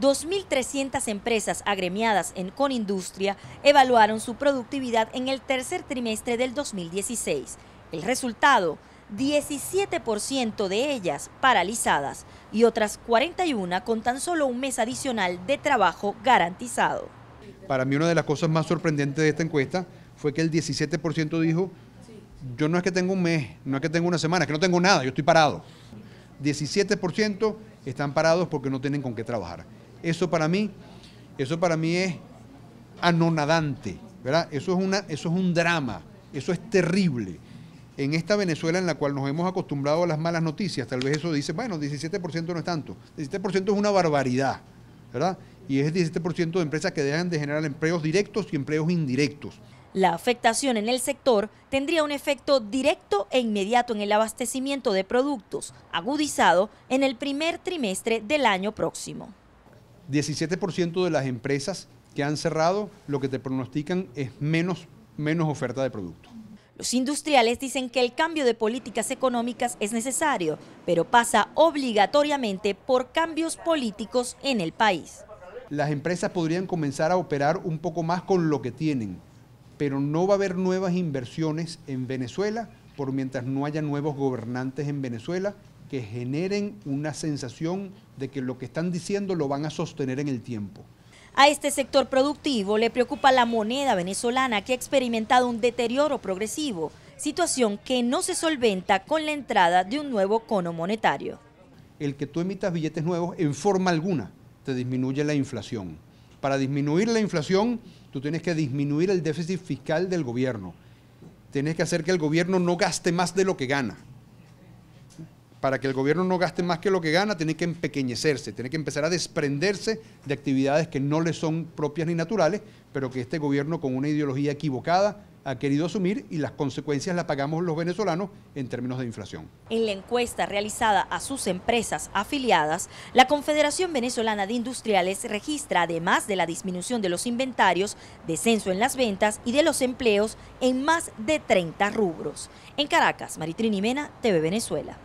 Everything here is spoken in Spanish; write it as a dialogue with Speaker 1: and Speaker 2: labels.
Speaker 1: 2.300 empresas agremiadas en Conindustria evaluaron su productividad en el tercer trimestre del 2016. El resultado, 17% de ellas paralizadas y otras 41 con tan solo un mes adicional de trabajo garantizado.
Speaker 2: Para mí una de las cosas más sorprendentes de esta encuesta fue que el 17% dijo, yo no es que tengo un mes, no es que tengo una semana, es que no tengo nada, yo estoy parado. 17% están parados porque no tienen con qué trabajar. Eso para mí, eso para mí es anonadante, ¿verdad? Eso es, eso es un drama, eso es terrible. En esta Venezuela en la cual nos hemos acostumbrado a las malas noticias, tal vez eso dice, bueno, 17% no es tanto. 17% es una barbaridad, ¿verdad? Y es 17% de empresas que dejan de generar empleos directos y empleos indirectos.
Speaker 1: La afectación en el sector tendría un efecto directo e inmediato en el abastecimiento de productos, agudizado en el primer trimestre del año próximo.
Speaker 2: 17% de las empresas que han cerrado lo que te pronostican es menos, menos oferta de producto.
Speaker 1: Los industriales dicen que el cambio de políticas económicas es necesario, pero pasa obligatoriamente por cambios políticos en el país.
Speaker 2: Las empresas podrían comenzar a operar un poco más con lo que tienen, pero no va a haber nuevas inversiones en Venezuela por mientras no haya nuevos gobernantes en Venezuela que generen una sensación de que lo que están diciendo lo van a sostener en el tiempo.
Speaker 1: A este sector productivo le preocupa la moneda venezolana que ha experimentado un deterioro progresivo, situación que no se solventa con la entrada de un nuevo cono monetario.
Speaker 2: El que tú emitas billetes nuevos en forma alguna te disminuye la inflación. Para disminuir la inflación, tú tienes que disminuir el déficit fiscal del gobierno. Tienes que hacer que el gobierno no gaste más de lo que gana para que el gobierno no gaste más que lo que gana, tiene que empequeñecerse, tiene que empezar a desprenderse de actividades que no le son propias ni naturales, pero que este gobierno con una ideología equivocada ha querido asumir y las consecuencias las pagamos los venezolanos en términos de inflación.
Speaker 1: En la encuesta realizada a sus empresas afiliadas, la Confederación Venezolana de Industriales registra, además de la disminución de los inventarios, descenso en las ventas y de los empleos en más de 30 rubros. En Caracas, Maritrini Mena, TV Venezuela.